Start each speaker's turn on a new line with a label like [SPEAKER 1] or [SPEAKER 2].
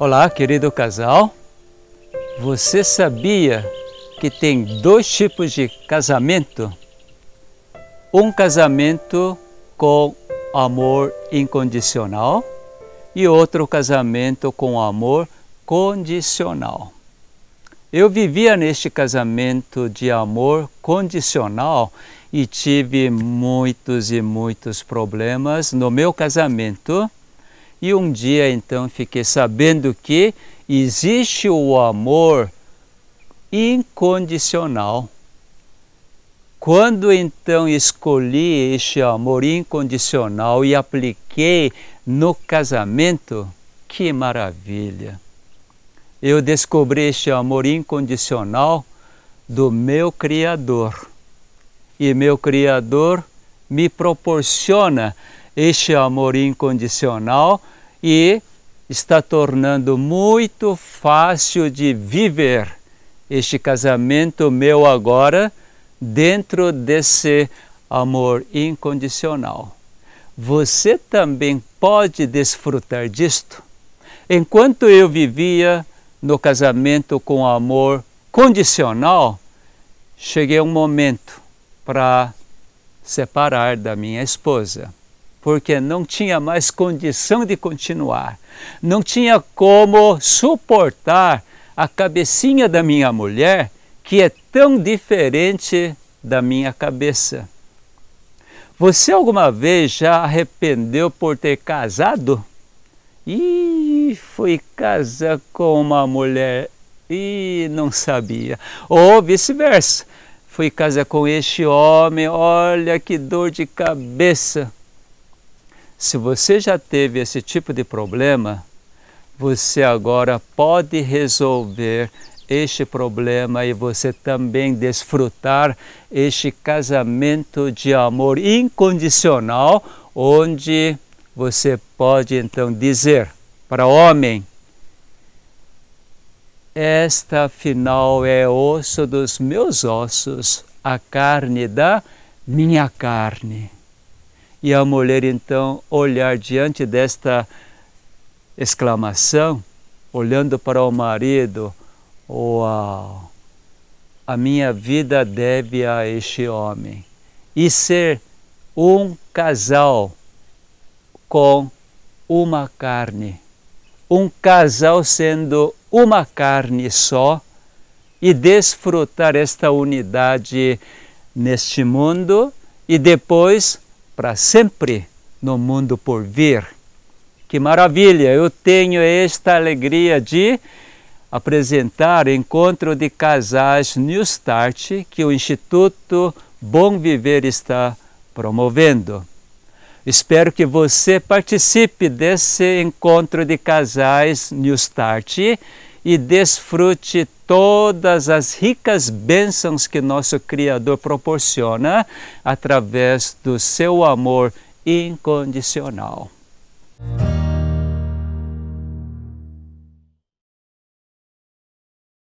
[SPEAKER 1] Olá, querido casal. Você sabia que tem dois tipos de casamento? Um casamento com amor incondicional e outro casamento com amor condicional. Eu vivia neste casamento de amor condicional e tive muitos e muitos problemas no meu casamento e um dia então fiquei sabendo que existe o amor incondicional. Quando então escolhi este amor incondicional e apliquei no casamento, que maravilha! Eu descobri este amor incondicional do meu Criador. E meu Criador me proporciona este amor incondicional e está tornando muito fácil de viver este casamento meu agora dentro desse amor incondicional. Você também pode desfrutar disto. Enquanto eu vivia no casamento com amor condicional, cheguei um momento para separar da minha esposa porque não tinha mais condição de continuar, não tinha como suportar a cabecinha da minha mulher, que é tão diferente da minha cabeça. Você alguma vez já arrependeu por ter casado? E fui casar com uma mulher e não sabia. Ou vice-versa. Fui casar com este homem, olha que dor de cabeça. Se você já teve esse tipo de problema, você agora pode resolver este problema e você também desfrutar este casamento de amor incondicional, onde você pode então dizer para o homem: Esta afinal é osso dos meus ossos, a carne da minha carne. E a mulher então olhar diante desta exclamação, olhando para o marido, uau, oh, a minha vida deve a este homem. E ser um casal com uma carne. Um casal sendo uma carne só e desfrutar esta unidade neste mundo e depois para sempre no mundo por vir. Que maravilha! Eu tenho esta alegria de apresentar o encontro de casais New Start que o Instituto Bom Viver está promovendo. Espero que você participe desse encontro de casais New Start e desfrute todas as ricas bênçãos que nosso Criador proporciona através do seu amor incondicional.